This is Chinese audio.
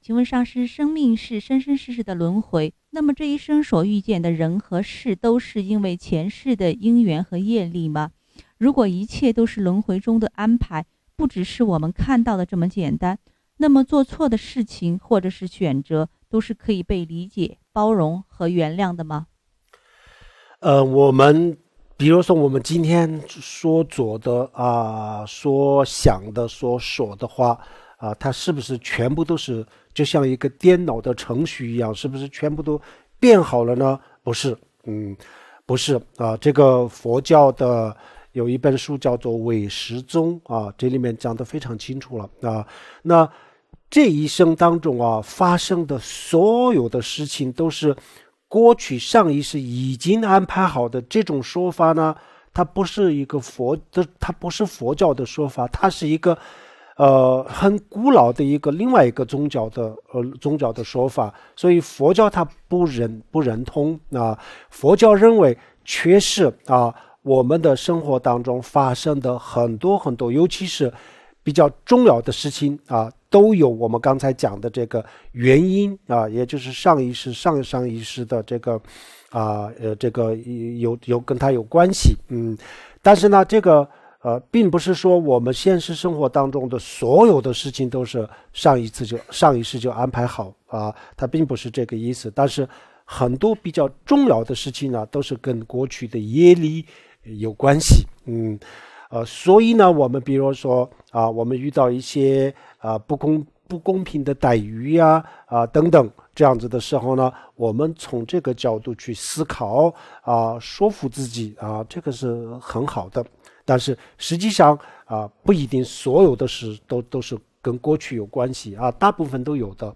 请问上师，生命是生生世世的轮回，那么这一生所遇见的人和事，都是因为前世的因缘和业力吗？如果一切都是轮回中的安排，不只是我们看到的这么简单，那么做错的事情或者是选择，都是可以被理解、包容和原谅的吗？呃，我们比如说，我们今天说做的啊，说想的，所说的话。啊，它是不是全部都是就像一个电脑的程序一样？是不是全部都变好了呢？不是，嗯，不是啊。这个佛教的有一本书叫做《伪时宗》啊，这里面讲的非常清楚了啊。那这一生当中啊，发生的所有的事情都是过去上一世已经安排好的。这种说法呢，它不是一个佛的，它不是佛教的说法，它是一个。呃，很古老的一个另外一个宗教的呃宗教的说法，所以佛教它不认不认同啊。佛教认为，确实啊，我们的生活当中发生的很多很多，尤其是比较重要的事情啊，都有我们刚才讲的这个原因啊，也就是上一世、上上一世的这个啊呃这个有有有跟它有关系。嗯，但是呢，这个。呃，并不是说我们现实生活当中的所有的事情都是上一次就上一世就安排好啊，它并不是这个意思。但是很多比较重要的事情呢，都是跟过去的业力有关系。嗯，呃，所以呢，我们比如说啊，我们遇到一些啊不公不公平的待遇呀啊等等这样子的时候呢，我们从这个角度去思考啊，说服自己啊，这个是很好的。但是实际上啊，不一定所有的事都都是跟过去有关系啊，大部分都有的。